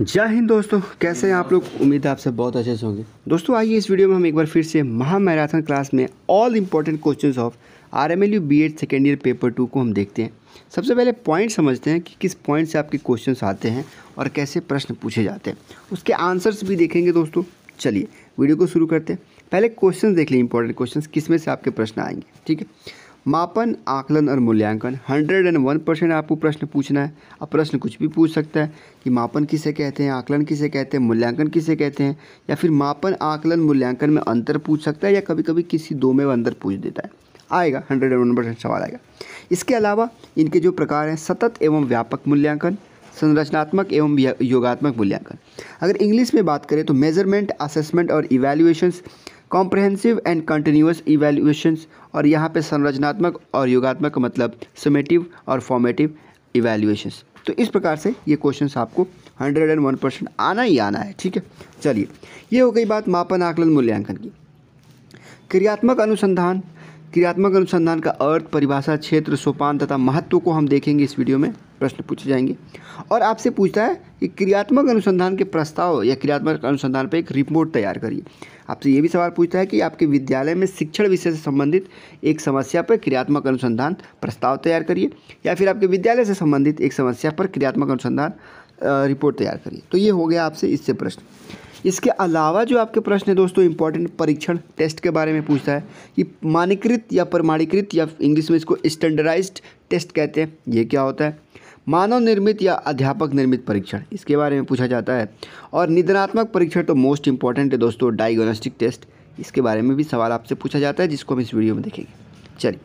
जय हिंद दोस्तों कैसे हैं आप लोग उम्मीद है आप सब बहुत अच्छे से होंगे दोस्तों आइए इस वीडियो में हम एक बार फिर से महामैराथन क्लास में all important questions of R M L U B Ed second year paper two को हम देखते हैं सबसे पहले पॉइंट समझते हैं कि किस पॉइंट से आपके क्वेश्चन आते हैं और कैसे प्रश्न पूछे जाते हैं उसके आंसर्स भी देखेंगे दोस्तों चलिए वीडियो को शुरू करते हैं पहले क्वेश्चन देख लें इंपॉर्टेंट क्वेश्चन किस में से आपके प्रश्न आएंगे ठीक है मापन आकलन और मूल्यांकन 101 परसेंट आपको प्रश्न पूछना है अब प्रश्न कुछ भी पूछ सकता है कि मापन किसे कहते हैं आकलन किसे कहते हैं मूल्यांकन किसे कहते हैं या फिर मापन आकलन मूल्यांकन में अंतर पूछ सकता है या कभी कभी किसी दो में अंतर पूछ देता है आएगा हंड्रेड एंड वन परसेंट सवाल आएगा इसके अलावा इनके जो प्रकार हैं सतत एवं व्यापक मूल्यांकन संरचनात्मक एवं योगात्मक मूल्यांकन अगर इंग्लिश में बात करें तो मेजरमेंट असेसमेंट और evaluations comprehensive and continuous evaluations और यहाँ पे संरचनात्मक और योगात्मक का मतलब समेटिव और फॉर्मेटिव इवेल्यूशंस तो इस प्रकार से ये क्वेश्चंस आपको 101 परसेंट आना ही आना है ठीक है चलिए ये हो गई बात मापन आकलन मूल्यांकन की क्रियात्मक अनुसंधान क्रियात्मक अनुसंधान का अर्थ परिभाषा क्षेत्र सोपान तथा महत्व को हम देखेंगे इस वीडियो में प्रश्न पूछे जाएंगे और आपसे पूछता है कि क्रियात्मक अनुसंधान के प्रस्ताव या क्रियात्मक अनुसंधान पर एक रिपोर्ट तैयार करिए आपसे ये भी सवाल पूछता है कि आपके विद्यालय में शिक्षण विषय से संबंधित एक समस्या पर क्रियात्मक अनुसंधान प्रस्ताव तैयार करिए या फिर आपके विद्यालय से संबंधित एक समस्या पर क्रियात्मक अनुसंधान रिपोर्ट तैयार करिए तो ये हो गया आपसे इससे प्रश्न इसके अलावा जो आपके प्रश्न है दोस्तों इंपॉर्टेंट परीक्षण टेस्ट के बारे में पूछता है कि मानकीकृत या प्रमाणीकृत या इंग्लिश में इसको स्टैंडर्डाइज्ड टेस्ट कहते हैं ये क्या होता है मानव निर्मित या अध्यापक निर्मित परीक्षण इसके बारे में पूछा जाता है और निधनात्मक परीक्षण तो मोस्ट इंपॉर्टेंट है दोस्तों डायग्नोस्टिक टेस्ट इसके बारे में भी सवाल आपसे पूछा जाता है जिसको हम इस वीडियो में देखेंगे चलिए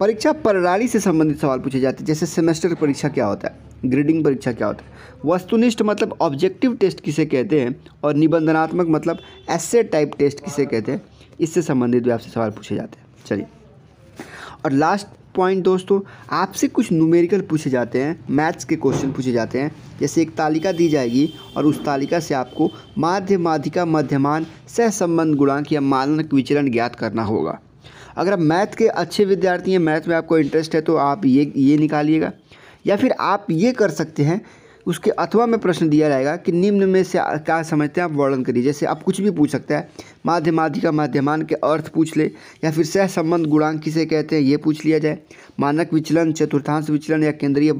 परीक्षा प्रणाली से संबंधित सवाल पूछे जाते हैं जैसे सेमेस्टर परीक्षा क्या होता है ग्रेडिंग परीक्षा क्या होता है वस्तुनिष्ठ मतलब ऑब्जेक्टिव टेस्ट किसे कहते हैं और निबंधनात्मक मतलब ऐसे टाइप टेस्ट किसे कहते हैं इससे संबंधित भी आपसे सवाल पूछे जाते हैं चलिए और लास्ट पॉइंट दोस्तों आपसे कुछ न्यूमेरिकल पूछे जाते हैं मैथ्स के क्वेश्चन पूछे जाते हैं जैसे एक तालिका दी जाएगी और उस तालिका से आपको माध्य माध्यिका मध्यमान सहसंबंध गुणांक या मानक विचलन ज्ञात करना होगा अगर आप मैथ के अच्छे विद्यार्थी हैं मैथ में आपको इंटरेस्ट है तो आप ये ये निकालिएगा या फिर आप ये कर सकते हैं उसके अथवा में प्रश्न दिया जाएगा कि निम्न में से क्या समझते हैं आप वर्णन करिए जैसे आप कुछ भी पूछ सकते हैं माध्यमाधिका माध्यमान के अर्थ पूछ ले या फिर सह संबंध गुणांक किसे कहते हैं ये पूछ लिया जाए मानक विचलन चतुर्थांश विचलन या केंद्रीय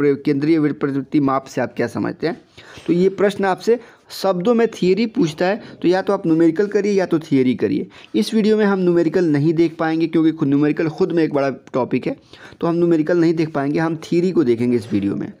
केंद्रीय प्रवृत्ति माप से आप क्या समझते हैं तो ये प्रश्न आपसे शब्दों में थियरी पूछता है तो या तो आप न्यूमेरिकल करिए या तो थियरी करिए इस वीडियो में हम न्यूमेरिकल नहीं देख पाएंगे क्योंकि न्यूमेरिकल खुद में एक बड़ा टॉपिक है तो हम न्यूमेरिकल नहीं देख पाएंगे हम थियरी को देखेंगे इस वीडियो में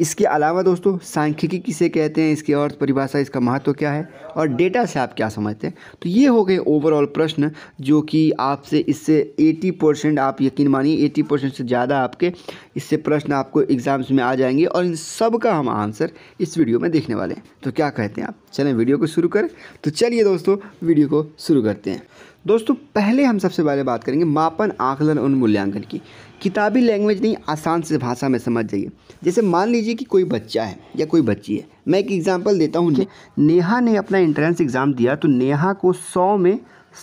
इसके अलावा दोस्तों सांख्यिकी किसे कहते हैं इसकी अर्थ परिभाषा इसका महत्व क्या है और डेटा से आप क्या समझते हैं तो ये हो गए ओवरऑल प्रश्न जो कि आपसे इससे 80 परसेंट आप यकीन मानिए 80 परसेंट से ज़्यादा आपके इससे प्रश्न आपको एग्ज़ाम्स में आ जाएंगे और इन सब का हम आंसर इस वीडियो में देखने वाले हैं तो क्या कहते हैं आप चलें वीडियो को शुरू करें तो चलिए दोस्तों वीडियो को शुरू करते हैं दोस्तों पहले हम सबसे पहले बात करेंगे मापन आकलन और मूल्यांकन की किताबी लैंग्वेज नहीं आसान से भाषा में समझ जाइए जैसे मान लीजिए कि कोई बच्चा है या कोई बच्ची है मैं एक एग्जांपल देता हूँ नेहा ने अपना एंट्रेंस एग्ज़ाम दिया तो नेहा को सौ में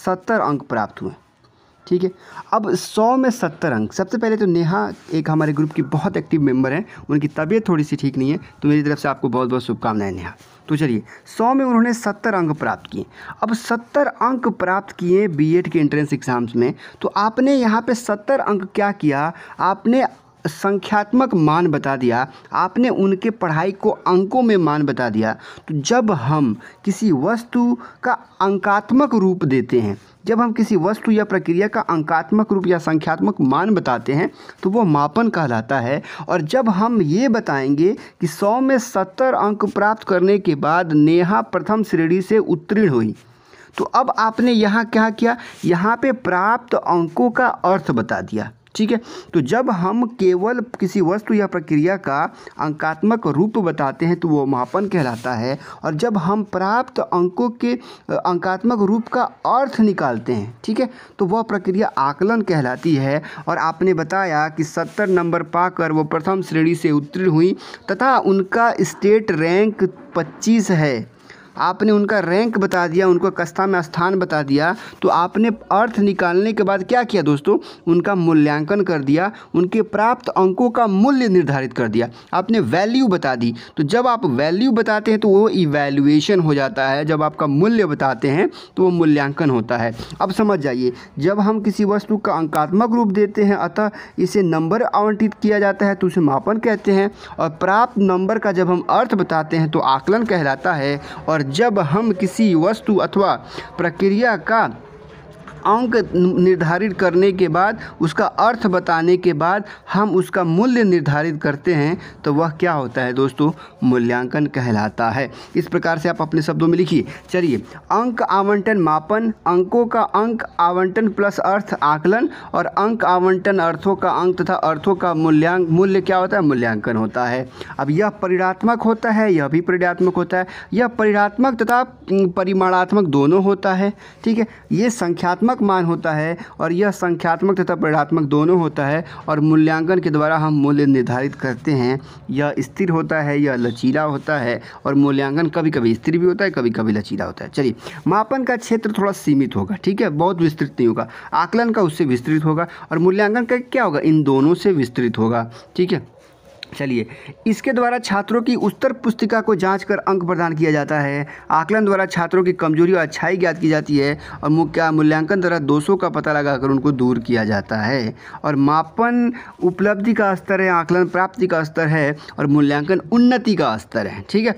सत्तर अंक प्राप्त हुए ठीक है अब सौ में सत्तर अंक सबसे पहले तो नेहा एक हमारे ग्रुप की बहुत एक्टिव मेंबर हैं उनकी तबीयत थोड़ी सी ठीक नहीं है तो मेरी तरफ से आपको बहुत बहुत शुभकामनाएं नेहा तो चलिए सौ में उन्होंने सत्तर अंक प्राप्त किए अब सत्तर अंक प्राप्त किए बीएड के एंट्रेंस एग्ज़ाम्स में तो आपने यहाँ पे सत्तर अंक क्या किया आपने संख्यात्मक मान बता दिया आपने उनके पढ़ाई को अंकों में मान बता दिया तो जब हम किसी वस्तु का अंकात्मक रूप देते हैं जब हम किसी वस्तु या प्रक्रिया का अंकात्मक रूप या संख्यात्मक मान बताते हैं तो वो मापन कहलाता है और जब हम ये बताएंगे कि सौ में सत्तर अंक प्राप्त करने के बाद नेहा प्रथम श्रेणी से उत्तीर्ण हुई तो अब आपने यहाँ क्या किया यहाँ पे प्राप्त अंकों का अर्थ बता दिया ठीक है तो जब हम केवल किसी वस्तु या प्रक्रिया का अंकात्मक रूप बताते हैं तो वो मापन कहलाता है और जब हम प्राप्त अंकों के अंकात्मक रूप का अर्थ निकालते हैं ठीक है तो वह प्रक्रिया आकलन कहलाती है और आपने बताया कि सत्तर नंबर पाकर वो प्रथम श्रेणी से उत्तीर्ण हुई तथा उनका स्टेट रैंक पच्चीस है आपने उनका रैंक बता दिया उनको कस्ता में स्थान बता दिया तो आपने अर्थ निकालने के बाद क्या किया दोस्तों उनका मूल्यांकन कर दिया उनके प्राप्त अंकों का मूल्य निर्धारित कर दिया आपने वैल्यू बता दी तो जब आप वैल्यू बताते हैं तो वो इवैल्यूएशन हो जाता है जब आपका मूल्य बताते हैं तो वो मूल्यांकन होता है अब समझ जाइए जब हम किसी वस्तु का अंकात्मक रूप देते हैं अतः इसे नंबर आवंटित किया जाता है तो उसे मापन कहते हैं और प्राप्त नंबर का जब हम अर्थ बताते हैं तो आकलन कहलाता है और जब हम किसी वस्तु अथवा प्रक्रिया का अंक निर्धारित करने के बाद उसका अर्थ बताने के बाद हम उसका मूल्य निर्धारित करते हैं तो वह क्या होता है दोस्तों मूल्यांकन कहलाता है इस प्रकार से आप अपने शब्दों में लिखिए चलिए अंक आवंटन मापन अंकों का अंक आवंटन प्लस अर्थ आकलन और अंक आवंटन अर्थों का अंक तथा अर्थों का मूल्यांक मूल्य क्या होता है मूल्यांकन होता है अब यह परिणात्मक होता है यह भी परिणात्मक होता है यह परिणात्मक तथा परिमाणात्मक दोनों होता है ठीक है ये संख्यात्मक संख्यात्मक मान होता है और यह संख्यात्मक तथा परिणात्मक दोनों होता है और मूल्यांकन के द्वारा हम मूल्य निर्धारित करते हैं यह स्थिर होता है यह लचीला होता है और मूल्यांकन कभी कभी स्थिर भी होता है कभी कभी लचीला होता है चलिए मापन का क्षेत्र थोड़ा सीमित होगा ठीक है बहुत विस्तृत नहीं होगा आकलन का उससे विस्तृत होगा और मूल्यांकन का क्या होगा इन दोनों से विस्तृत होगा ठीक है चलिए इसके द्वारा छात्रों की उत्तर पुस्तिका को जांच कर अंक प्रदान किया जाता है आकलन द्वारा छात्रों की कमजोरी और अच्छाई ज्ञात की जाती है और मुख्य मूल्यांकन द्वारा दोषों का पता लगाकर उनको दूर किया जाता है और मापन उपलब्धि का स्तर है आकलन प्राप्ति का स्तर है और मूल्यांकन उन्नति का स्तर है ठीक है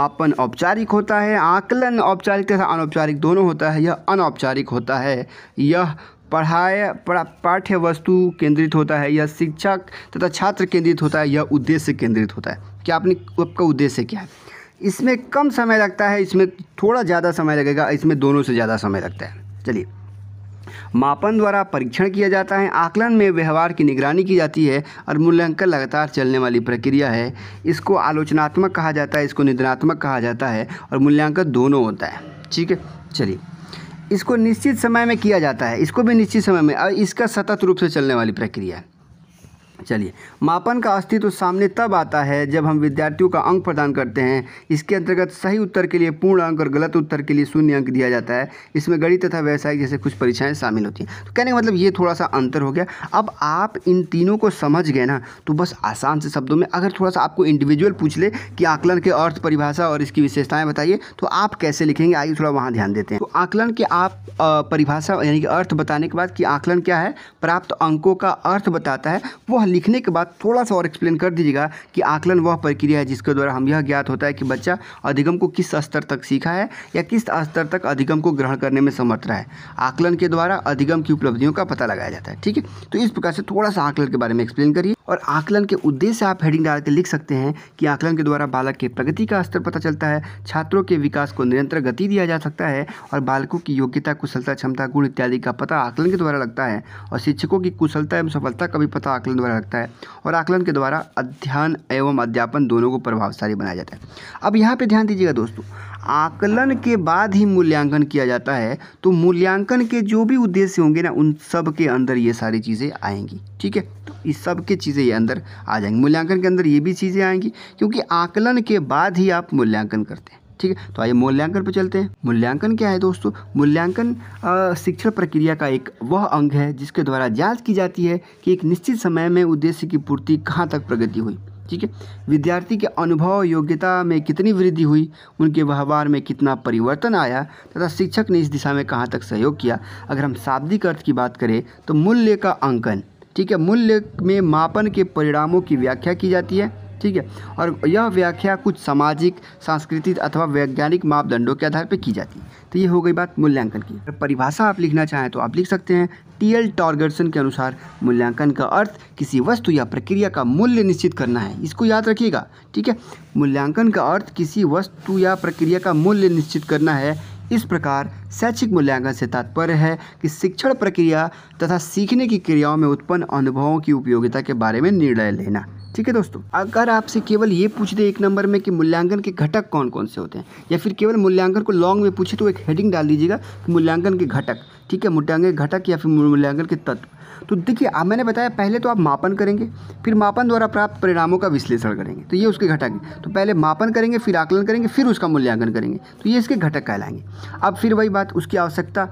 मापन औपचारिक होता है आकलन औपचारिक तथा अनौपचारिक दोनों होता है यह अनौपचारिक होता है यह पढ़ाया पाठ्य वस्तु केंद्रित होता है या शिक्षक तथा छात्र केंद्रित होता है यह उद्देश्य केंद्रित होता है क्या आपने आपका उद्देश्य क्या है इसमें कम समय लगता है इसमें थोड़ा ज़्यादा समय लगेगा इसमें दोनों से ज़्यादा समय लगता है चलिए मापन द्वारा परीक्षण किया जाता है आकलन में व्यवहार की निगरानी की जाती है और मूल्यांकन लगातार चलने वाली प्रक्रिया है इसको आलोचनात्मक कहा जाता है इसको निदनात्मक कहा जाता है और मूल्यांकन दोनों होता है ठीक है चलिए इसको निश्चित समय में किया जाता है इसको भी निश्चित समय में और इसका सतत रूप से चलने वाली प्रक्रिया है चलिए मापन का अस्तित्व सामने तब आता है जब हम विद्यार्थियों का अंक प्रदान करते हैं इसके अंतर्गत सही उत्तर के लिए पूर्ण अंक और गलत उत्तर के लिए शून्य अंक दिया जाता है इसमें गणित तथा व्यवसाय जैसे कुछ परीक्षाएँ शामिल होती हैं तो कहने का मतलब ये थोड़ा सा अंतर हो गया अब आप इन तीनों को समझ गए ना तो बस आसान से शब्दों में अगर थोड़ा सा आपको इंडिविजुअल पूछ ले कि आकलन के अर्थ परिभाषा और इसकी विशेषताएँ बताइए तो आप कैसे लिखेंगे आइए थोड़ा वहाँ ध्यान देते हैं तो आकलन के आप परिभाषा यानी कि अर्थ बताने के बाद कि आकलन क्या है प्राप्त अंकों का अर्थ बताता है वह लिखने के बाद थोड़ा सा और एक्सप्लेन कर दीजिएगा कि आकलन वह प्रक्रिया है जिसके द्वारा हम यह ज्ञात होता है कि बच्चा अधिगम को किस स्तर तक सीखा है या किस स्तर तक अधिगम को ग्रहण करने में समर्थ रहा है आकलन के द्वारा अधिगम की उपलब्धियों का पता लगाया जाता है ठीक है तो इस प्रकार से थोड़ा सा आकलन के बारे में एक्सप्लेन करिए और आकलन के उद्देश्य आप हेडिंग डाल के लिख सकते हैं कि आकलन के द्वारा बालक के प्रगति का स्तर पता चलता है छात्रों के विकास को निरंतर गति दिया जा सकता है और बालकों की योग्यता कुशलता क्षमता गुण इत्यादि का पता आकलन के द्वारा लगता है और शिक्षकों की कुशलता एवं सफलता का भी पता आकलन द्वारा लगता है और आकलन के द्वारा अध्ययन एवं अध्यापन दोनों को प्रभावशाली बनाया जाता है अब यहाँ पर ध्यान दीजिएगा दोस्तों आकलन के बाद ही मूल्यांकन किया जाता है तो मूल्यांकन के जो भी उद्देश्य होंगे ना उन सब के अंदर ये सारी चीज़ें आएंगी ठीक है तो इस सब के चीज़ें ये अंदर आ जाएंगी मूल्यांकन के अंदर ये भी चीज़ें आएंगी क्योंकि आकलन के बाद ही आप मूल्यांकन करते हैं ठीक है तो आइए मूल्यांकन पर चलते हैं मूल्यांकन क्या है दोस्तों मूल्यांकन शिक्षण प्रक्रिया का एक वह अंग है जिसके द्वारा जांच की जाती है कि एक निश्चित समय में उद्देश्य की पूर्ति कहाँ तक प्रगति हुई ठीक है विद्यार्थी के अनुभव योग्यता में कितनी वृद्धि हुई उनके व्यवहार में कितना परिवर्तन आया तथा शिक्षक ने इस दिशा में कहाँ तक सहयोग किया अगर हम शाब्दिक अर्थ की बात करें तो मूल्य का अंकन ठीक है मूल्य में मापन के परिणामों की व्याख्या की जाती है ठीक है और यह व्याख्या कुछ सामाजिक सांस्कृतिक अथवा वैज्ञानिक मापदंडों के आधार पर की जाती है तो ये हो गई बात मूल्यांकन की परिभाषा आप लिखना चाहें तो आप लिख सकते हैं टी एल टॉर्गर्सन के अनुसार मूल्यांकन का अर्थ किसी वस्तु या प्रक्रिया का मूल्य निश्चित करना है इसको याद रखिएगा ठीक है मूल्यांकन का अर्थ किसी वस्तु या प्रक्रिया का मूल्य निश्चित करना है इस प्रकार शैक्षिक मूल्यांकन से तात्पर्य है कि शिक्षण प्रक्रिया तथा सीखने की क्रियाओं में उत्पन्न अनुभवों की उपयोगिता के बारे में निर्णय लेना ठीक है दोस्तों अगर आपसे केवल ये पूछ दे एक नंबर में कि मूल्यांकन के घटक कौन कौन से होते हैं या फिर केवल मूल्यांकन को लॉन्ग में पूछे तो एक हेडिंग डाल दीजिएगा कि मूल्यांकन के घटक ठीक है मूल्यांकन घटक या फिर मूल्यांकन के तत्व तो देखिए आप मैंने बताया पहले तो आप मापन करेंगे फिर मापन द्वारा प्राप्त परिणामों का विश्लेषण करेंगे तो ये उसके घटक तो पहले मापन करेंगे फिर आकलन करेंगे फिर उसका मूल्यांकन करेंगे तो ये इसके घटक कहलाएंगे अब फिर वही बात उसकी आवश्यकता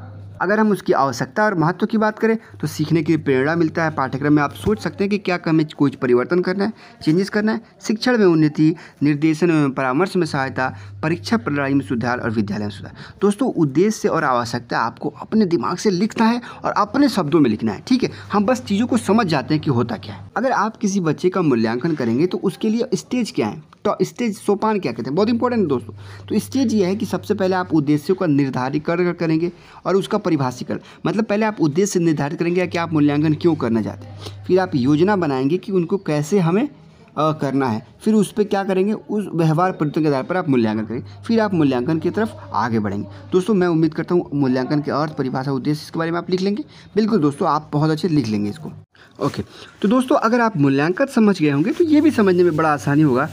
अगर हम उसकी आवश्यकता और महत्व की बात करें तो सीखने की प्रेरणा मिलता है पाठ्यक्रम में आप सोच सकते हैं कि क्या हमें कुछ परिवर्तन करना है चेंजेस करना है शिक्षण में उन्नति निर्देशन में परामर्श में सहायता परीक्षा प्रणाली में सुधार और विद्यालय में सुधार दोस्तों उद्देश्य और आवश्यकता आपको अपने दिमाग से लिखना है और अपने शब्दों में लिखना है ठीक है हम बस चीज़ों को समझ जाते हैं कि होता क्या है अगर आप किसी बच्चे का मूल्यांकन करेंगे तो उसके लिए स्टेज क्या है तो स्टेज सोपान क्या कहते हैं बहुत इंपॉर्टेंट है दोस्तों तो स्टेज ये है कि सबसे पहले आप उद्देश्यों का निर्धारित कर करेंगे और उसका परिभाषीकरण मतलब पहले आप उद्देश्य निर्धारित करेंगे कि आप मूल्यांकन क्यों करना चाहते हैं फिर आप योजना बनाएंगे कि उनको कैसे हमें आ, करना है फिर उस पर क्या करेंगे उस व्यवहार परिवर्तन के आधार पर आप मूल्यांकन करेंगे फिर आप मूल्यांकन की तरफ आगे बढ़ेंगे दोस्तों मैं उम्मीद करता हूँ मूल्यांकन के अर्थ परिभाषा उद्देश्य इसके बारे में आप लिख लेंगे बिल्कुल दोस्तों आप बहुत अच्छे लिख लेंगे इसको ओके तो दोस्तों अगर आप मूल्यांकन समझ गए होंगे तो ये भी समझने में बड़ा आसानी होगा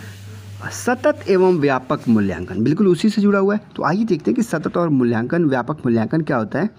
सतत एवं व्यापक मूल्यांकन बिल्कुल उसी से जुड़ा हुआ है तो आइए देखते हैं कि सतत और मूल्यांकन व्यापक मूल्यांकन क्या होता है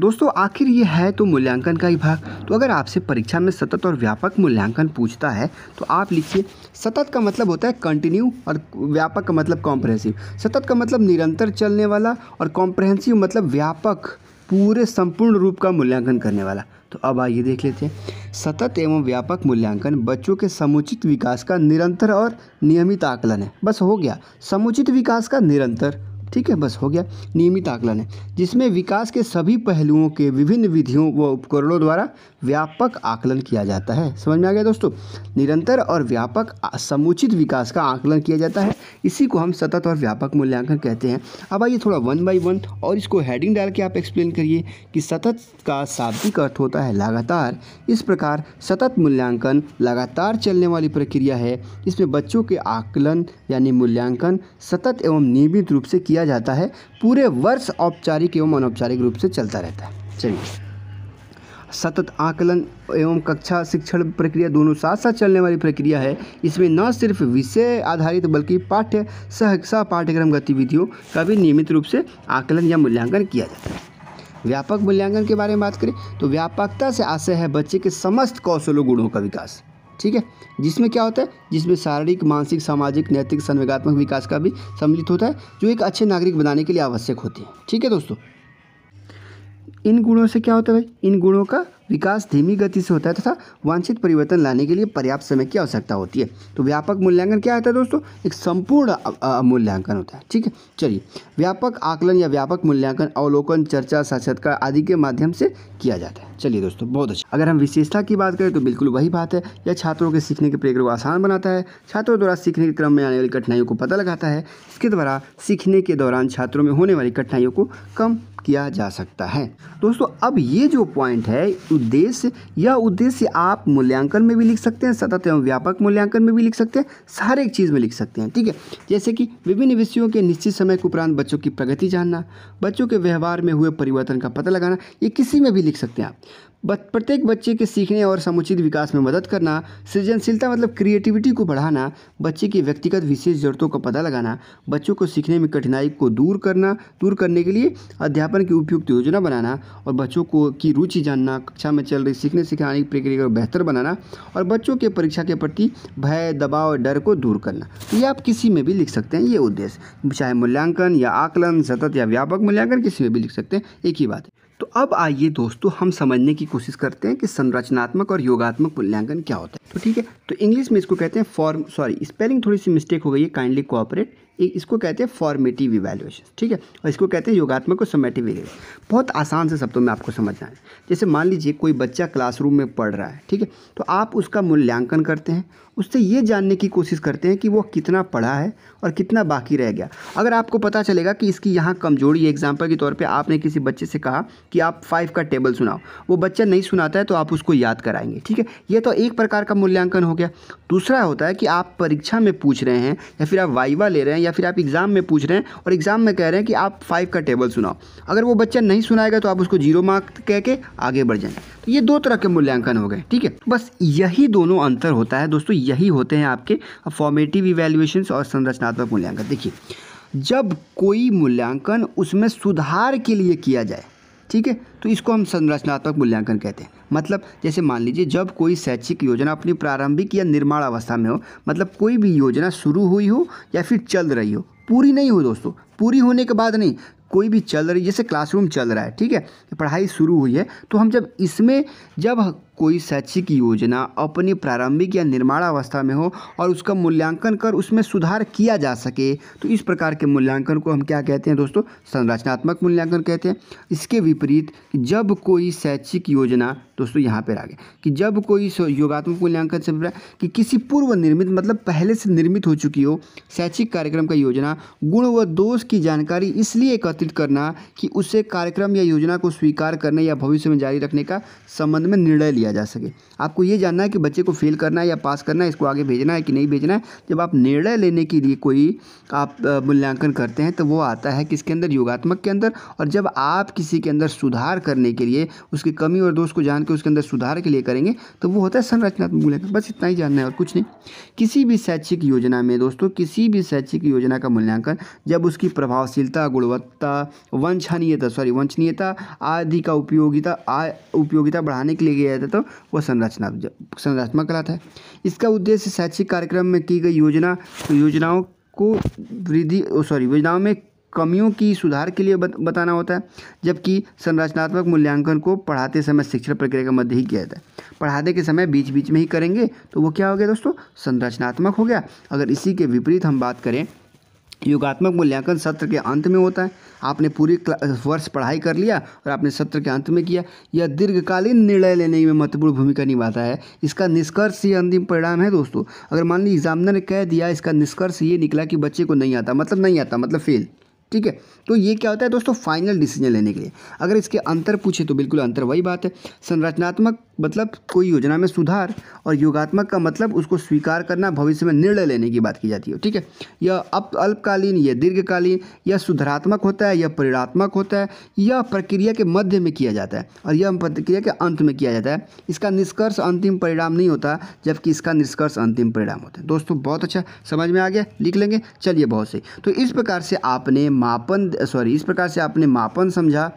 दोस्तों आखिर ये है तो मूल्यांकन का ही भाग तो अगर आपसे परीक्षा में सतत और व्यापक मूल्यांकन पूछता है तो आप लिखिए सतत का मतलब होता है कंटिन्यू और व्यापक का मतलब कॉम्प्रहेंसिव सतत का मतलब निरंतर चलने वाला और कॉम्प्रहेंसिव मतलब व्यापक पूरे संपूर्ण रूप का मूल्यांकन करने वाला तो अब आइए देख लेते हैं सतत एवं व्यापक मूल्यांकन बच्चों के समुचित विकास का निरंतर और नियमित आकलन है बस हो गया समुचित विकास का निरंतर ठीक है बस हो गया नियमित आकलन है जिसमें विकास के सभी पहलुओं के विभिन्न विधियों व उपकरणों द्वारा व्यापक आकलन किया जाता है समझ में आ गया दोस्तों निरंतर और व्यापक समुचित विकास का आकलन किया जाता है इसी को हम सतत और व्यापक मूल्यांकन कहते हैं अब आइए थोड़ा वन बाई वन और इसको हेडिंग डाल के आप एक्सप्लेन करिए कि सतत का शाब्दिक अर्थ होता है लगातार इस प्रकार सतत मूल्यांकन लगातार चलने वाली प्रक्रिया है इसमें बच्चों के आकलन यानी मूल्यांकन सतत एवं नियमित रूप से किया जाता है पूरे वर्ष औपचारिक एवं अनौपचारिक रूप से चलता रहता है चलिए सतत आकलन एवं कक्षा शिक्षण प्रक्रिया दोनों साथ साथ चलने वाली प्रक्रिया है इसमें न सिर्फ विषय आधारित बल्कि पाठ्य सह सह पाठ्यक्रम गतिविधियों का भी नियमित रूप से आकलन या मूल्यांकन किया जाता है व्यापक मूल्यांकन के बारे में बात करें तो व्यापकता से आशय है बच्चे के समस्त कौशलों गुणों का विकास ठीक है जिसमें क्या होता है जिसमें शारीरिक मानसिक सामाजिक नैतिक संवेगात्मक विकास का भी सम्मिलित होता है जो एक अच्छे नागरिक बनाने के लिए आवश्यक होते हैं ठीक है दोस्तों इन गुणों से क्या होता है भाई इन गुणों का विकास धीमी गति से होता है तथा वांछित परिवर्तन लाने के लिए पर्याप्त समय की आवश्यकता होती है तो व्यापक मूल्यांकन क्या होता है दोस्तों एक संपूर्ण मूल्यांकन होता है ठीक है चलिए व्यापक आकलन या व्यापक मूल्यांकन अवलोकन चर्चा साक्षात्कार आदि के माध्यम से किया जाता है चलिए दोस्तों बहुत अच्छा अगर हम विशेषता की बात करें तो बिल्कुल वही बात है यह छात्रों के सीखने के प्रक्रिया को आसान बनाता है छात्रों द्वारा सीखने के क्रम में आने वाली कठिनाइयों को पता लगाता है इसके द्वारा सीखने के दौरान छात्रों में होने वाली कठिनाइयों को कम किया जा सकता है दोस्तों अब ये जो पॉइंट है उद्देश्य यह उद्देश्य आप मूल्यांकन में भी लिख सकते हैं सतत एवं व्यापक मूल्यांकन में भी लिख सकते हैं हर एक चीज़ में लिख सकते हैं ठीक है जैसे कि विभिन्न विषयों के निश्चित समय के उपरांत बच्चों की प्रगति जानना बच्चों के व्यवहार में हुए परिवर्तन का पता लगाना ये किसी में भी लिख सकते हैं आप प्रत्येक बच्चे के सीखने और समुचित विकास में मदद करना सृजनशीलता मतलब क्रिएटिविटी को बढ़ाना बच्चे की व्यक्तिगत विशेष ज़रूरतों का पता लगाना बच्चों को सीखने में कठिनाई को दूर करना दूर करने के लिए अध्यापन की उपयुक्त योजना बनाना और बच्चों को की रुचि जानना कक्षा में चल रही सीखने सिखाने की प्रक्रिया को बेहतर बनाना और बच्चों के परीक्षा के प्रति भय दबाव और डर को दूर करना तो ये आप किसी में भी लिख सकते हैं ये उद्देश्य चाहे मूल्यांकन या आकलन सतत या व्यापक मूल्यांकन किसी में भी लिख सकते हैं एक ही बात है तो अब आइए दोस्तों हम समझने की कोशिश करते हैं कि संरचनात्मक और योगात्मक मूल्यांकन क्या होता है तो ठीक है तो इंग्लिश में इसको कहते हैं फॉर्म सॉरी स्पेलिंग थोड़ी सी मिस्टेक हो गई है काइंडली कोऑपरेट इसको कहते हैं फॉर्मेटिव इवेल्युएशन ठीक है और इसको कहते हैं योगात्मक और समेटिव इवेल्युएशन बहुत आसान से शब्दों में आपको समझना है जैसे मान लीजिए कोई बच्चा क्लासरूम में पढ़ रहा है ठीक है तो आप उसका मूल्यांकन करते हैं उससे ये जानने की कोशिश करते हैं कि वो कितना पढ़ा है और कितना बाकी रह गया अगर आपको पता चलेगा कि इसकी यहाँ कमजोरी है एग्जाम्पल के तौर पर आपने किसी बच्चे से कहा कि आप फाइव का टेबल सुनाओ वो बच्चा नहीं सुनाता है तो आप उसको याद कराएंगे ठीक है ये तो एक प्रकार का मूल्यांकन हो गया दूसरा होता है कि आप परीक्षा में पूछ रहे हैं या फिर आप वाइवा ले रहे हैं या फिर आप एग्ज़ाम में पूछ रहे हैं और एग्ज़ाम में कह रहे हैं कि आप फाइव का टेबल सुनाओ अगर वो बच्चा नहीं सुनाएगा तो आप उसको जीरो मार्क कह के आगे बढ़ जाएंगे ये दो तरह के मूल्यांकन हो गए ठीक है बस यही दोनों अंतर होता है दोस्तों यही होते हैं आपके फॉर्मेटिव इवेल्युएशन और संरचनात्मक मूल्यांकन देखिए जब कोई मूल्यांकन उसमें सुधार के लिए किया जाए ठीक है तो इसको हम संरचनात्मक मूल्यांकन कहते हैं मतलब जैसे मान लीजिए जब कोई शैक्षिक योजना अपनी प्रारंभिक या निर्माण अवस्था में हो मतलब कोई भी योजना शुरू हुई हो या फिर चल रही हो पूरी नहीं हो दोस्तों पूरी होने के बाद नहीं कोई भी चल रही जैसे क्लासरूम चल रहा है ठीक है पढ़ाई शुरू हुई है तो हम जब इसमें जब कोई शैक्षिक योजना अपनी प्रारंभिक या निर्माण अवस्था में हो और उसका मूल्यांकन कर उसमें सुधार किया जा सके तो इस प्रकार के मूल्यांकन को हम क्या कहते हैं दोस्तों संरचनात्मक मूल्यांकन कहते हैं इसके विपरीत जब कोई शैक्षिक योजना दोस्तों यहाँ पर आ गया कि जब कोई योगात्मक मूल्यांकन से कि किसी पूर्व निर्मित मतलब पहले से निर्मित हो चुकी हो शैक्षिक कार्यक्रम का योजना गुण व दोष की जानकारी इसलिए एकत्रित करना कि उसे कार्यक्रम या योजना को स्वीकार करने या भविष्य में जारी रखने का संबंध में निर्णय लिया किया जा सके आपको ये जानना है कि बच्चे को फेल करना है या पास करना है इसको आगे भेजना है कि नहीं भेजना है जब आप निर्णय लेने के लिए कोई आप मूल्यांकन करते हैं तो वो आता है किसके अंदर योगात्मक के अंदर और जब आप किसी के अंदर सुधार करने के लिए उसकी कमी और दोष को जान के उसके अंदर सुधार के लिए करेंगे तो वो होता है संरचनात्मक मूल्यांकन बस इतना ही जानना है और कुछ नहीं किसी भी शैक्षिक योजना में दोस्तों किसी भी शैक्षिक योजना का मूल्यांकन जब उसकी प्रभावशीलता गुणवत्ता वंछनीयता सॉरी वंछनीयता आदि का उपयोगिता उपयोगिता बढ़ाने के लिए किया जाता है तो मतलब तो वह संरचना संरचना कहलाता है इसका उद्देश्य शैक्षिक कार्यक्रम में की गई योजना योजनाओं को वृद्धि सॉरी योजनाओं में कमियों की सुधार के लिए बताना होता है जबकि संरचनात्मक मूल्यांकन को पढ़ाते समय शिक्षण प्रक्रिया के मध्य ही किया जाता है पढ़ाते के समय बीच बीच में ही करेंगे तो वो क्या हो गया दोस्तों संरचनात्मक हो गया अगर इसी के विपरीत हम बात करें योगात्मक मूल्यांकन सत्र के अंत में होता है आपने पूरी वर्ष पढ़ाई कर लिया और आपने सत्र के अंत में किया यह दीर्घकालीन निर्णय लेने में महत्वपूर्ण भूमिका निभाता है इसका निष्कर्ष ये अंतिम परिणाम है दोस्तों अगर मान ली एग्जामिनर ने कह दिया इसका निष्कर्ष ये निकला कि बच्चे को नहीं आता मतलब नहीं आता मतलब फेल ठीक है तो ये क्या होता है दोस्तों फाइनल डिसीजन लेने के लिए अगर इसके अंतर पूछे तो बिल्कुल अंतर वही बात है संरचनात्मक मतलब कोई योजना में सुधार और योगात्मक का मतलब उसको स्वीकार करना भविष्य में निर्णय लेने की बात की जाती है ठीक है यह अप अल्पकालीन यह दीर्घकालीन यह सुधारात्मक होता है यह परिणात्मक होता है यह प्रक्रिया के मध्य में किया जाता है और यह प्रक्रिया के अंत में किया जाता है इसका निष्कर्ष अंतिम परिणाम नहीं होता जबकि इसका निष्कर्ष अंतिम परिणाम होता है दोस्तों बहुत अच्छा समझ में आ गया लिख लेंगे चलिए बहुत सही तो इस प्रकार से आपने मापन सॉरी इस प्रकार से आपने मापन समझा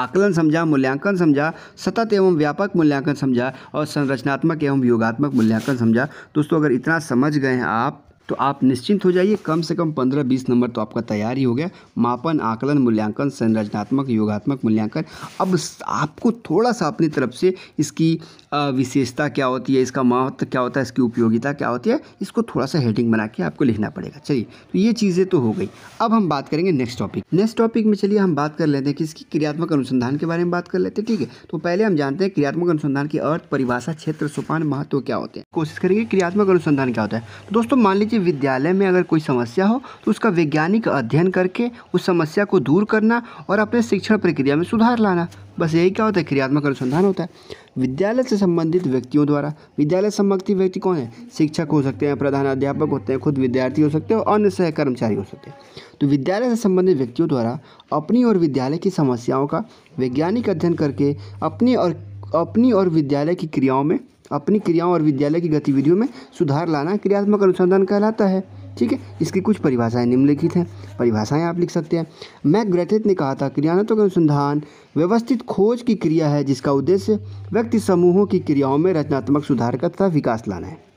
आकलन समझा मूल्यांकन समझा सतत एवं व्यापक मूल्यांकन समझा और संरचनात्मक एवं योगात्मक मूल्यांकन समझा दोस्तों अगर इतना समझ गए हैं आप तो आप निश्चिंत हो जाइए कम से कम पंद्रह बीस नंबर तो आपका तैयार ही हो गया मापन आकलन मूल्यांकन संरचनात्मक योगात्मक मूल्यांकन अब आपको थोड़ा सा अपनी तरफ से इसकी विशेषता क्या होती है इसका महत्व क्या होता है इसकी उपयोगिता क्या होती है इसको थोड़ा सा हेडिंग बना के आपको लिखना पड़ेगा चलिए तो ये चीज़ें तो हो गई अब हम बात करेंगे नेक्स्ट टॉपिक नेक्स्ट टॉपिक में चलिए हम बात कर लेते हैं कि इसकी क्रियात्मक अनुसंधान के बारे में बात कर लेते हैं ठीक है तो पहले हम जानते हैं क्रियात्मक अनुसंधान की अर्थ परिभाषा क्षेत्र सोपान महत्व क्या होते हैं कोशिश करेंगे क्रियात्मक अनुसंधान क्या होता है तो दोस्तों मान लीजिए लीजिए विद्यालय में अगर कोई समस्या हो तो उसका वैज्ञानिक अध्ययन करके उस समस्या को दूर करना और अपने शिक्षण प्रक्रिया में सुधार लाना बस यही क्या होता है क्रियात्मक अनुसंधान होता है विद्यालय से संबंधित व्यक्तियों द्वारा विद्यालय संबंधित व्यक्ति कौन है शिक्षक हो सकते हैं प्रधान अध्यापक होते हैं खुद विद्यार्थी हो सकते हैं और अन्य सह कर्मचारी हो सकते हैं तो विद्यालय से संबंधित व्यक्तियों द्वारा अपनी और विद्यालय की समस्याओं का वैज्ञानिक अध्ययन करके अपनी और अपनी और विद्यालय की क्रियाओं में अपनी क्रियाओं और विद्यालय की गतिविधियों में सुधार लाना क्रियात्मक अनुसंधान कहलाता है ठीक है इसकी कुछ परिभाषाएं निम्नलिखित हैं परिभाषाएं आप लिख सकते हैं मैक ग्रेथित ने कहा था क्रियान्वक अनुसंधान व्यवस्थित खोज की क्रिया है जिसका उद्देश्य व्यक्ति समूहों की क्रियाओं में रचनात्मक सुधार का तथा विकास लाना है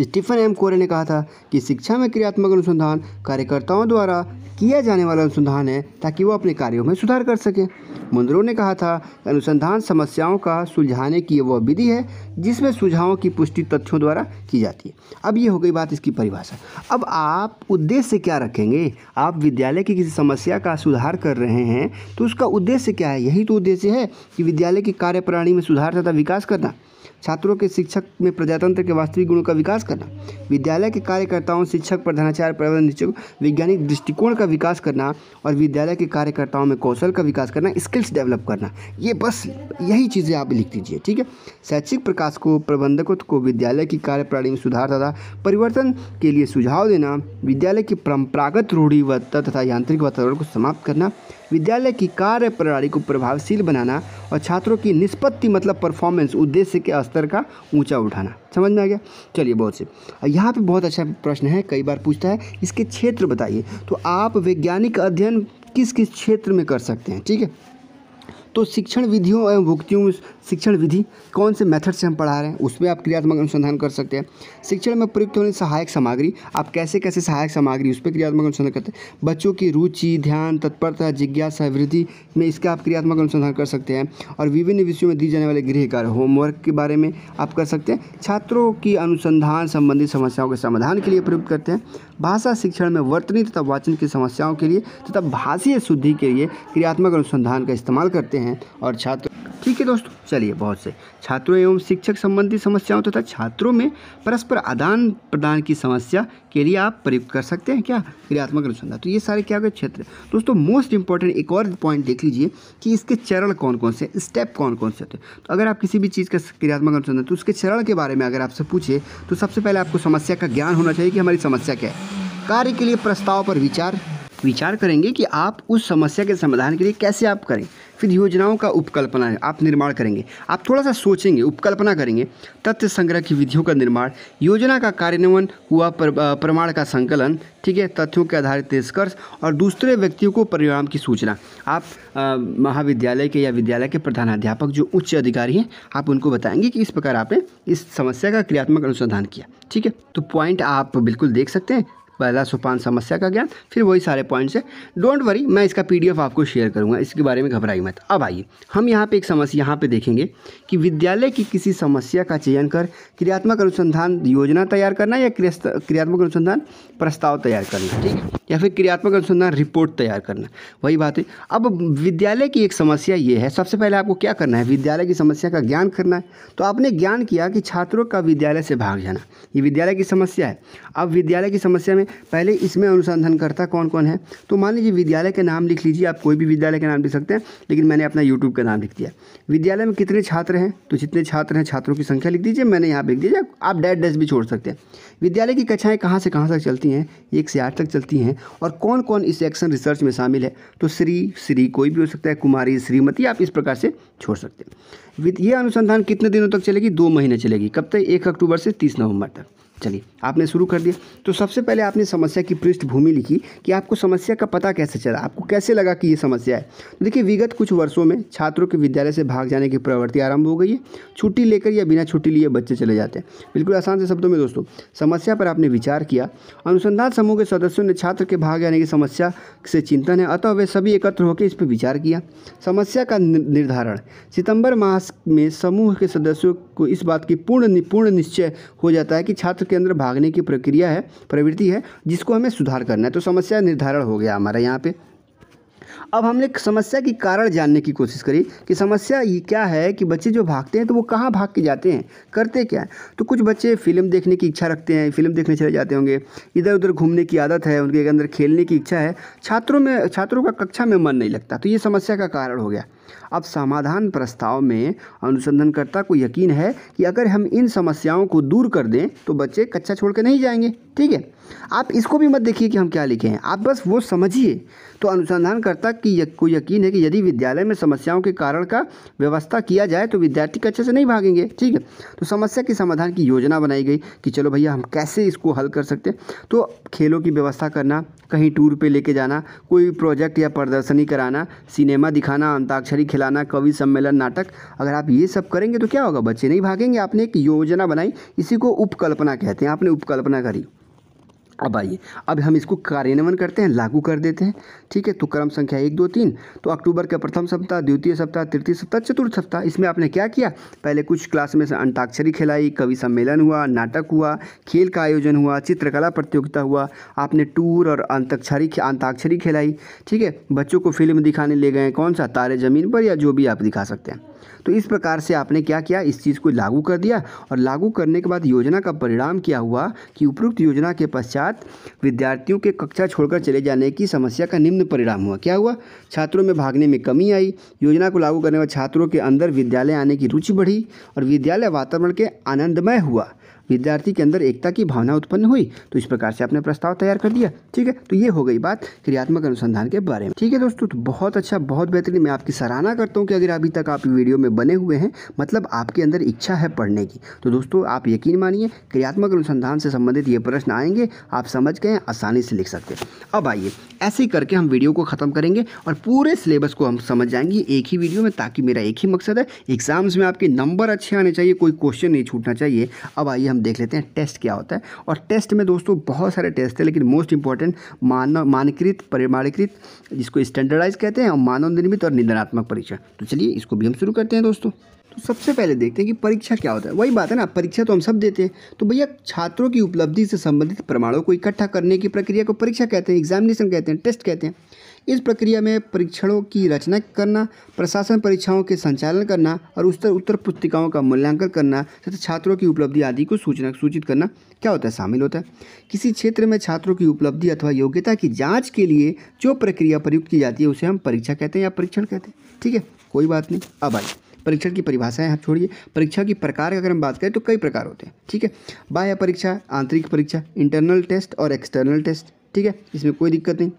स्टीफन एम कोरे ने कहा था कि शिक्षा में क्रियात्मक अनुसंधान कार्यकर्ताओं द्वारा किया जाने वाला अनुसंधान है ताकि वो अपने कार्यों में सुधार कर सकें मुंद्रो ने कहा था अनुसंधान समस्याओं का सुलझाने की वह विधि है जिसमें सुझावों की पुष्टि तथ्यों द्वारा की जाती है अब ये हो गई बात इसकी परिभाषा अब आप उद्देश्य क्या रखेंगे आप विद्यालय की किसी समस्या का सुधार कर रहे हैं तो उसका उद्देश्य क्या है यही तो उद्देश्य है कि विद्यालय की कार्य प्रणाली में सुधार तथा विकास करना छात्रों के शिक्षक में प्रजातंत्र के वास्तविक गुणों का विकास करना विद्यालय के कार्यकर्ताओं शिक्षक प्रधानाचार्य प्रबंधन निरीक्षक वैज्ञानिक दृष्टिकोण का विकास करना और विद्यालय के कार्यकर्ताओं में कौशल का विकास करना स्किल्स डेवलप करना ये बस यही चीज़ें आप लिख दीजिए ठीक है शैक्षिक प्रकाश को प्रबंधकों को विद्यालय की कार्यप्रणाली में सुधार तथा परिवर्तन के लिए सुझाव देना विद्यालय की परंपरागत रूढ़िवत्ता तथा यांत्रिक वातावरण को समाप्त करना विद्यालय की कार्य प्रणाली को प्रभावशील बनाना और छात्रों की निष्पत्ति मतलब परफॉर्मेंस उद्देश्य के स्तर का ऊंचा उठाना समझ में आ गया चलिए बहुत से यहाँ पे बहुत अच्छा प्रश्न है कई बार पूछता है इसके क्षेत्र बताइए तो आप वैज्ञानिक अध्ययन किस किस क्षेत्र में कर सकते हैं ठीक है तो शिक्षण विधियों एवं भुक्तियों शिक्षण विधि कौन से मेथड से हम पढ़ा रहे हैं उसमें आप क्रियात्मक अनुसंधान कर सकते हैं शिक्षण में प्रयुक्त होने सहायक सामग्री आप कैसे कैसे सहायक सामग्री उस पर क्रियात्मक अनुसंधान करते हैं बच्चों की रुचि ध्यान तत्परता जिज्ञासा वृद्धि में इसका आप क्रियात्मक अनुसंधान कर सकते हैं और विभिन्न विषयों में दी जाने वाले गृह कार्य होमवर्क के बारे में आप कर सकते हैं छात्रों की अनुसंधान संबंधित समस्याओं के समाधान के लिए प्रयुक्त करते हैं भाषा शिक्षण में वर्तनी तथा वाचन की समस्याओं के लिए तथा भाषीय शुद्धि के लिए क्रियात्मक अनुसंधान का इस्तेमाल करते हैं और छात्र ठीक है दोस्तों चलिए बहुत से छात्रों एवं शिक्षक संबंधी समस्याओं तथा तो छात्रों में परस्पर आदान प्रदान की समस्या के लिए आप प्रयुक्त कर सकते हैं क्या क्रियात्मक अनुसंधान तो ये सारे क्या हो गए क्षेत्र दोस्तों मोस्ट इंपॉर्टेंट एक और पॉइंट देख लीजिए कि इसके चरण कौन कौन से स्टेप कौन कौन से होते हैं तो अगर आप किसी भी चीज़ का क्रियात्मक अनुसंधान तो उसके चरण के बारे में अगर आपसे पूछे तो सबसे पहले आपको समस्या का ज्ञान होना चाहिए कि हमारी समस्या क्या है कार्य के लिए प्रस्ताव पर विचार विचार करेंगे कि आप उस समस्या के समाधान के लिए कैसे आप करें फिर योजनाओं का उपकल्पना आप निर्माण करेंगे आप थोड़ा सा सोचेंगे उपकल्पना करेंगे तथ्य संग्रह की विधियों का निर्माण योजना का कार्यान्वयन हुआ प्रमाण का संकलन ठीक है तथ्यों के आधारित निष्कर्ष और दूसरे व्यक्तियों को परिणाम की सूचना आप महाविद्यालय के या विद्यालय के प्रधानाध्यापक जो उच्च अधिकारी हैं आप उनको बताएंगे कि इस प्रकार आपने इस समस्या का क्रियात्मक अनुसंधान किया ठीक है तो पॉइंट आप बिल्कुल देख सकते हैं पहला सोपान समस्या का ज्ञान फिर वही सारे पॉइंट्स है डोंट वरी मैं इसका पीडीएफ आपको शेयर करूँगा इसके बारे में घबराई मत अब आइए हम यहाँ पे एक समस्या यहाँ पे देखेंगे कि विद्यालय की किसी समस्या का चयन कर क्रियात्मक अनुसंधान योजना तैयार करना या क्रियात्मक अनुसंधान प्रस्ताव तैयार करना ठीक है या फिर क्रियात्मक अनुसंधान रिपोर्ट तैयार करना वही बात है अब विद्यालय की एक समस्या ये है सबसे पहले आपको क्या करना है विद्यालय की समस्या का ज्ञान करना है तो आपने ज्ञान किया कि छात्रों का विद्यालय से भाग जाना ये विद्यालय की समस्या है अब विद्यालय की समस्या में में पहले इसमें अनुसंधानकर्ता कौन कौन है तो मान लीजिए विद्यालय के नाम लिख लीजिए आप कोई भी विद्यालय के नाम लिख सकते हैं लेकिन मैंने अपना यूट्यूब का नाम लिख दिया विद्यालय में कितने छात्र हैं तो जितने छात्र हैं छात्रों की संख्या लिख दीजिए मैंने यहाँ लिख दीजिए आप डेट डेस्क भी छोड़ सकते हैं विद्यालय की कक्षाएँ कहाँ से कहाँ तक चलती हैं एक से आठ तक चलती हैं और कौन कौन इस एक्शन रिसर्च में शामिल है तो श्री श्री कोई भी हो सकता है कुमारी श्रीमती आप इस प्रकार से छोड़ सकते हैं विद ये अनुसंधान कितने दिनों तक चलेगी दो महीने चलेगी कब तक एक अक्टूबर से तीस नवंबर तक चलिए आपने शुरू कर दिया तो सबसे पहले आपने समस्या की पृष्ठभूमि लिखी कि आपको समस्या का पता कैसे चला आपको कैसे लगा कि ये समस्या है तो देखिए विगत कुछ वर्षों में छात्रों के विद्यालय से भाग जाने की प्रवृत्ति आरंभ हो गई है छुट्टी लेकर या बिना छुट्टी लिए बच्चे चले जाते हैं बिल्कुल आसान से शब्दों में दोस्तों समस्या पर आपने विचार किया अनुसंधान समूह के सदस्यों ने छात्र के भाग जाने की समस्या से चिंतन है अतः वे सभी एकत्र होकर इस पर विचार किया समस्या का निर्धारण सितंबर माह क्लास में समूह के सदस्यों को इस बात की पूर्ण पूर्ण निश्चय हो जाता है कि छात्र के अंदर भागने की प्रक्रिया है प्रवृत्ति है जिसको हमें सुधार करना है तो समस्या निर्धारण हो गया हमारा यहाँ पे अब हमने समस्या की कारण जानने की कोशिश करी कि समस्या ये क्या है कि बच्चे जो भागते हैं तो वो कहाँ भाग के जाते हैं करते क्या है तो कुछ बच्चे फिल्म देखने की इच्छा रखते हैं फिल्म देखने चले जाते होंगे इधर उधर घूमने की आदत है उनके अंदर खेलने की इच्छा है छात्रों में छात्रों का कक्षा में मन नहीं लगता तो ये समस्या का कारण हो गया अब समाधान प्रस्ताव में अनुसंधानकर्ता को यकीन है कि अगर हम इन समस्याओं को दूर कर दें तो बच्चे कच्चा छोड़ के नहीं जाएंगे ठीक है आप इसको भी मत देखिए कि हम क्या लिखे हैं आप बस वो समझिए तो अनुसंधानकर्ता की यक, को यकीन है कि यदि विद्यालय में समस्याओं के कारण का व्यवस्था किया जाए तो विद्यार्थी कच्चे से नहीं भागेंगे ठीक है तो समस्या के समाधान की योजना बनाई गई कि चलो भैया हम कैसे इसको हल कर सकते तो खेलों की व्यवस्था करना कहीं टूर पर लेके जाना कोई प्रोजेक्ट या प्रदर्शनी कराना सिनेमा दिखाना अंताक्षरी तैयारी खिलाना कवि सम्मेलन नाटक अगर आप ये सब करेंगे तो क्या होगा बच्चे नहीं भागेंगे आपने एक योजना बनाई इसी को उपकल्पना कहते हैं आपने उपकल्पना करी अब आइए अब हम इसको कार्यान्वयन करते हैं लागू कर देते हैं ठीक है तो क्रम संख्या एक दो तीन तो अक्टूबर का प्रथम सप्ताह द्वितीय सप्ताह तृतीय सप्ताह चतुर्थ सप्ताह इसमें आपने क्या किया पहले कुछ क्लास में से अंताक्षरी खिलाई कवि सम्मेलन हुआ नाटक हुआ खेल का आयोजन हुआ चित्रकला प्रतियोगिता हुआ आपने टूर और अंताक्षरी अंताक्षरी खिलाई ठीक है बच्चों को फिल्म दिखाने ले गए कौन सा तारे ज़मीन पर या जो भी आप दिखा सकते हैं तो इस प्रकार से आपने क्या किया इस चीज़ को लागू कर दिया और लागू करने के बाद योजना का परिणाम क्या हुआ कि उपयुक्त योजना के पश्चात पश्चात विद्यार्थियों के कक्षा छोड़कर चले जाने की समस्या का निम्न परिणाम हुआ क्या हुआ छात्रों में भागने में कमी आई योजना को लागू करने वाले छात्रों के अंदर विद्यालय आने की रुचि बढ़ी और विद्यालय वातावरण के आनंदमय हुआ विद्यार्थी के अंदर एकता की भावना उत्पन्न हुई तो इस प्रकार से आपने प्रस्ताव तैयार कर दिया ठीक है तो ये हो गई बात क्रियात्मक अनुसंधान के बारे में ठीक है दोस्तों तो बहुत अच्छा बहुत बेहतरीन मैं आपकी सराहना करता हूँ कि अगर अभी तक आप वीडियो में बने हुए हैं मतलब आपके अंदर इच्छा है पढ़ने की तो दोस्तों आप यकीन मानिए क्रियात्मक अनुसंधान से संबंधित ये प्रश्न आएंगे आप समझ गए आसानी से लिख सकते हैं अब आइए ऐसे ही करके हम वीडियो को ख़त्म करेंगे और पूरे सिलेबस को हम समझ जाएंगे एक ही वीडियो में ताकि मेरा एक ही मकसद है एग्जाम्स में आपके नंबर अच्छे आने चाहिए कोई क्वेश्चन नहीं छूटना चाहिए अब आइए हम देख लेते हैं टेस्ट क्या होता है और टेस्ट में दोस्तों बहुत सारे टेस्ट हैं लेकिन मोस्ट इंपॉर्टेंट मानव मानकृत परिमाणीकृत जिसको स्टैंडर्डाइज कहते हैं और मानव निर्मित और निंदनात्मक परीक्षा तो चलिए इसको भी हम शुरू करते हैं दोस्तों तो सबसे पहले देखते हैं कि परीक्षा क्या होता है वही बात है ना परीक्षा तो हम सब देते हैं तो भैया छात्रों की उपलब्धि से संबंधित प्रमाणों को इकट्ठा करने की प्रक्रिया को परीक्षा कहते हैं एग्जामिनेशन कहते हैं टेस्ट कहते हैं इस प्रक्रिया में परीक्षणों की रचना करना प्रशासन परीक्षाओं के संचालन करना और उत्तर उत्तर पुस्तिकाओं का मूल्यांकन करना तथा छात्रों की उपलब्धि आदि को सूचना सूचित करना क्या होता है शामिल होता है किसी क्षेत्र में छात्रों की उपलब्धि अथवा योग्यता की जाँच के लिए जो प्रक्रिया प्रयुक्त की जाती है उसे हम परीक्षा कहते हैं या परीक्षण कहते हैं ठीक है कोई बात नहीं अब आइए परीक्षण की परिभाषाएं यहाँ छोड़िए परीक्षा की प्रकार अगर हम बात करें तो कई प्रकार होते हैं ठीक है बाह्य परीक्षा आंतरिक परीक्षा इंटरनल टेस्ट और एक्सटर्नल टेस्ट ठीक है इसमें कोई दिक्कत नहीं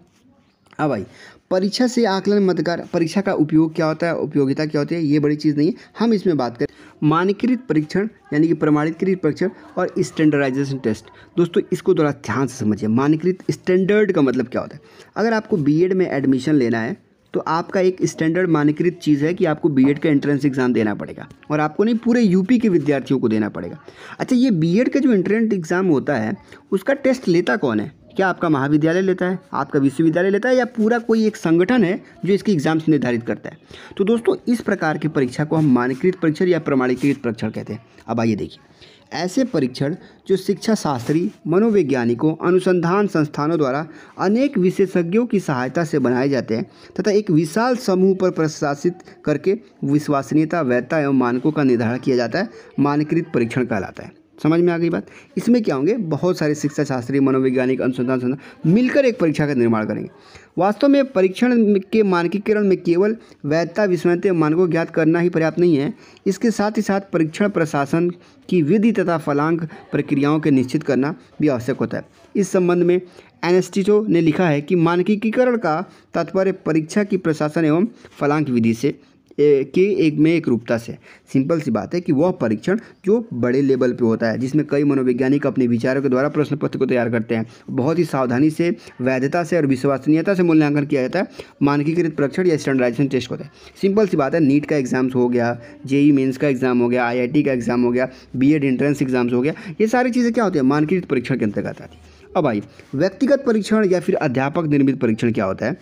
अब हाँ भाई परीक्षा से आकलन मतदार परीक्षा का उपयोग क्या होता है उपयोगिता क्या होती है ये बड़ी चीज़ नहीं है हम इसमें बात करें मानकीकृत परीक्षण यानी कि प्रमाणितकृत परीक्षण और स्टैंडर्डाइजेशन टेस्ट दोस्तों इसको थोड़ा ध्यान से समझिए मानकीकृत स्टैंडर्ड का मतलब क्या होता है अगर आपको बी में एडमिशन लेना है तो आपका एक स्टैंडर्ड मानकीकृत चीज़ है कि आपको बी का एंट्रेंस एग्ज़ाम देना पड़ेगा और आपको नहीं पूरे यूपी के विद्यार्थियों को देना पड़ेगा अच्छा ये बी का जो एंट्रेंस एग्ज़ाम होता है उसका टेस्ट लेता कौन है क्या आपका महाविद्यालय लेता है आपका विश्वविद्यालय लेता है या पूरा कोई एक संगठन है जो इसकी एग्ज़ाम्स निर्धारित करता है तो दोस्तों इस प्रकार की परीक्षा को हम मानकृत परीक्षण या प्रमाणीकृत परीक्षण कहते हैं अब आइए देखिए ऐसे परीक्षण जो शिक्षा शास्त्री मनोवैज्ञानिकों अनुसंधान संस्थानों द्वारा अनेक विशेषज्ञों की सहायता से बनाए जाते हैं तथा एक विशाल समूह पर प्रशासित करके विश्वसनीयता वैधता एवं मानकों का निर्धारण किया जाता है मानकृत परीक्षण कहलाता है समझ में आ गई बात इसमें क्या होंगे बहुत सारे शिक्षा शास्त्री मनोवैज्ञानिक अनुसंधान संधान मिलकर एक परीक्षा का निर्माण करेंगे वास्तव में परीक्षण के मानकीकरण में केवल वैधता विस्मयते मानकों ज्ञात करना ही पर्याप्त नहीं है इसके साथ ही साथ परीक्षण प्रशासन की विधि तथा फलांक प्रक्रियाओं के निश्चित करना भी आवश्यक होता है इस संबंध में एनएसटीचो ने लिखा है कि मानकीकरण का तात्पर्य परीक्षा की प्रशासन एवं फलांक विधि से के एक में एक रूपता से सिंपल सी बात है कि वह परीक्षण जो बड़े लेवल पे होता है जिसमें कई मनोवैज्ञानिक अपने विचारों के द्वारा प्रश्न पत्र को तैयार करते हैं बहुत ही सावधानी से वैधता से और विश्वसनीयता से मूल्यांकन किया जाता है मानकीकृत परीक्षण या स्टैंडर्डाइजेशन टेस्ट होता है सिंपल सी बात है नीट का एग्ज़ाम्स हो गया जेई मेन्स का एग्ज़ाम हो गया आई का एग्ज़ाम हो गया बी एंट्रेंस एग्ज़ाम्स हो गया ये सारी चीज़ें क्या होती है मानकीकृत परीक्षण के अंतर्गत आती है अब आइए व्यक्तिगत परीक्षण या फिर अध्यापक निर्मित परीक्षण क्या होता है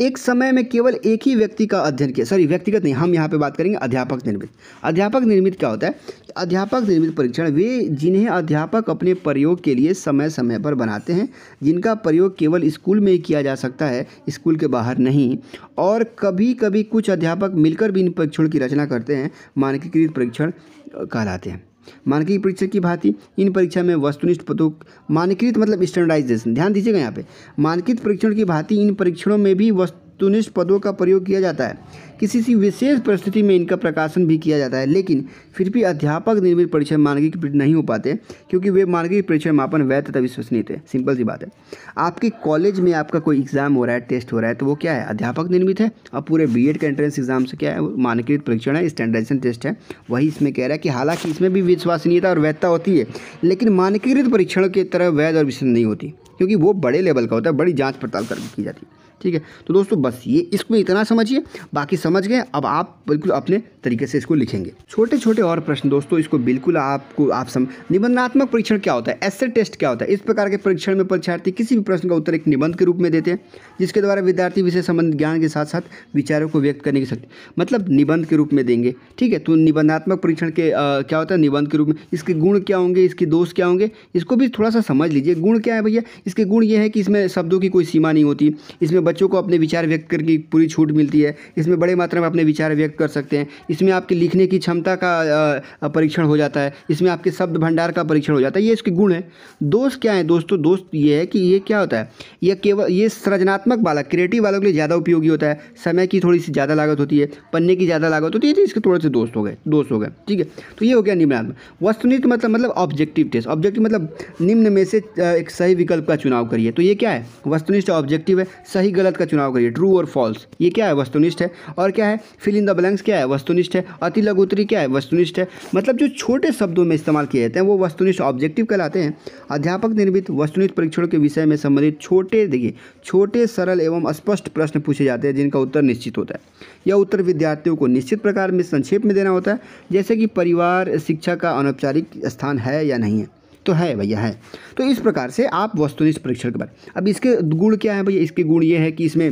एक समय में केवल एक ही व्यक्ति का अध्ययन किया सॉरी व्यक्तिगत नहीं हम यहाँ पे बात करेंगे अध्यापक निर्मित अध्यापक निर्मित क्या होता है अध्यापक निर्मित परीक्षण वे जिन्हें अध्यापक अपने प्रयोग के लिए समय समय पर बनाते हैं जिनका प्रयोग केवल स्कूल में ही किया जा सकता है स्कूल के बाहर नहीं और कभी कभी कुछ अध्यापक मिलकर भी इन परीक्षणों की रचना करते हैं मानकीकृत परीक्षण कहलाते हैं मानकी परीक्षा की भांति इन परीक्षा में वस्तुनिष्ठ पदों मानकीकृत मतलब स्टैंडर्डाइजेशन ध्यान दीजिएगा यहाँ पे मानकीकृत परीक्षण की भांति इन परीक्षणों में भी वस्तु वस्तुनिष्ठ पदों का प्रयोग किया जाता है किसी सी विशेष परिस्थिति में इनका प्रकाशन भी किया जाता है लेकिन फिर भी अध्यापक निर्मित परीक्षण मानकीय नहीं हो पाते क्योंकि वे मानकीय परीक्षण मापन वैध तथा विश्वसनीय थे सिंपल सी बात है आपके कॉलेज में आपका कोई एग्ज़ाम हो रहा है टेस्ट हो रहा है तो वो क्या है अध्यापक निर्मित है और पूरे बी का एंट्रेंस एग्जाम से क्या है मानकीकृत परीक्षण है स्टैंडर्डेशन टेस्ट है वही इसमें कह रहा है कि हालांकि इसमें भी विश्वसनीयता और वैधता होती है लेकिन मानकीकृत परीक्षण की तरह वैध और विश्व नहीं होती क्योंकि वो बड़े लेवल का होता है बड़ी जाँच पड़ताल कर की जाती है ठीक है तो दोस्तों बस ये इसको इतना समझिए बाकी समझ गए अब आप बिल्कुल अपने तरीके से इसको लिखेंगे छोटे छोटे और प्रश्न दोस्तों इसको बिल्कुल आपको आप सम निबंधात्मक परीक्षण क्या होता है ऐसे टेस्ट क्या होता है इस प्रकार के परीक्षण में परीक्षार्थी किसी भी प्रश्न का उत्तर एक निबंध के रूप में देते हैं जिसके द्वारा विद्यार्थी विषय संबंध ज्ञान के साथ साथ विचारों को व्यक्त करने की शक्ति मतलब निबंध के रूप में देंगे ठीक है तो निबंधात्मक परीक्षण के क्या होता है निबंध के रूप में इसके गुण क्या होंगे इसके दोष क्या होंगे इसको भी थोड़ा सा समझ लीजिए गुण क्या है भैया इसके गुण ये है कि इसमें शब्दों की कोई सीमा नहीं होती इसमें बच्चों को अपने विचार व्यक्त करने की पूरी छूट मिलती है इसमें बड़े मात्रा में अपने विचार व्यक्त कर सकते हैं इसमें आपकी लिखने की क्षमता का परीक्षण हो जाता है इसमें आपके शब्द भंडार का परीक्षण हो जाता है ये इसके गुण है दोस्त क्या है दोस्तों दोस्त ये है कि ये क्या होता है यह केवल ये सृजनात्मक बालक क्रिएटिव बालक के लिए ज़्यादा उपयोगी होता है समय की थोड़ी सी ज़्यादा लागत होती है पन्ने की ज़्यादा लागत होती है इसके थोड़े से दोस्त हो गए दोस्त हो गए ठीक है तो ये हो गया निम्नात्मक वस्तुनिष्ठ मतलब मतलब ऑब्जेक्टिव टेस्ट ऑब्जेक्टिव मतलब निम्न में से एक सही विकल्प का चुनाव करिए तो ये क्या है वस्तुनिष्ठ ऑब्जेक्टिव है सही गलत का चुनाव करिए ट्रू और फॉल्स ये क्या है वस्तुनिष्ठ है और क्या है फिल इन द ब्लैंक्स क्या है वस्तुनिष्ठ है अति लघुतरी क्या है वस्तुनिष्ठ है मतलब जो छोटे शब्दों में इस्तेमाल किए जाते हैं वो वस्तुनिष्ठ ऑब्जेक्टिव कहलाते हैं अध्यापक निर्मित वस्तुनिष्ठ परीक्षणों के विषय में संबंधित छोटे देखिए छोटे सरल एवं स्पष्ट प्रश्न पूछे जाते हैं जिनका उत्तर निश्चित होता है यह उत्तर विद्यार्थियों को निश्चित प्रकार में संक्षेप में देना होता है जैसे कि परिवार शिक्षा का अनौपचारिक स्थान है या नहीं है तो है भैया है तो इस प्रकार से आप वस्तुनिष्ठ परीक्षण के बारे अब इसके गुण क्या है भैया इसके गुण ये है कि इसमें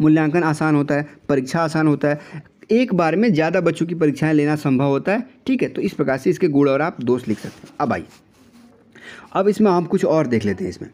मूल्यांकन आसान होता है परीक्षा आसान होता है एक बार में ज़्यादा बच्चों की परीक्षाएं लेना संभव होता है ठीक है तो इस प्रकार से इसके गुण और आप दोष लिख सकते हैं अब आइए अब इसमें हम कुछ और देख लेते हैं इसमें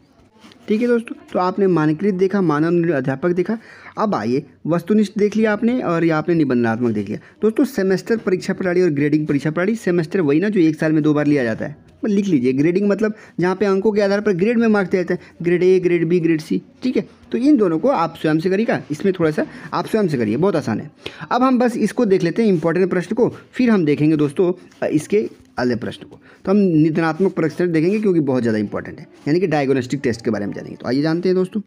ठीक है दोस्तों तो आपने मानकृत देखा मानव अध्यापक देखा अब आइए वस्तुनिष्ठ देख लिया आपने और ये आपने निबंधनात्मक देख लिया दोस्तों सेमेस्टर परीक्षा प्रणाली और ग्रेडिंग परीक्षा प्रणाली सेमेस्टर वही ना जो एक साल में दो बार लिया जाता है लिख लीजिए ग्रेडिंग मतलब जहाँ पे अंकों के आधार पर ग्रेड में मार्क्स दिया जाता है grade A grade B grade C ठीक है तो इन दोनों को आप स्वयं से करिएगा इसमें थोड़ा सा आप स्वयं से करिए बहुत आसान है अब हम बस इसको देख लेते हैं इंपॉर्टेंट प्रश्न को फिर हम देखेंगे दोस्तों इसके अगले प्रश्न को तो हम निधनात्मक प्रश्न देखेंगे क्योंकि बहुत ज़्यादा इंपॉर्टेंट है यानी कि डायग्नोस्टिक टेस्ट के बारे में जानेंगे तो आइए जानते हैं दोस्तों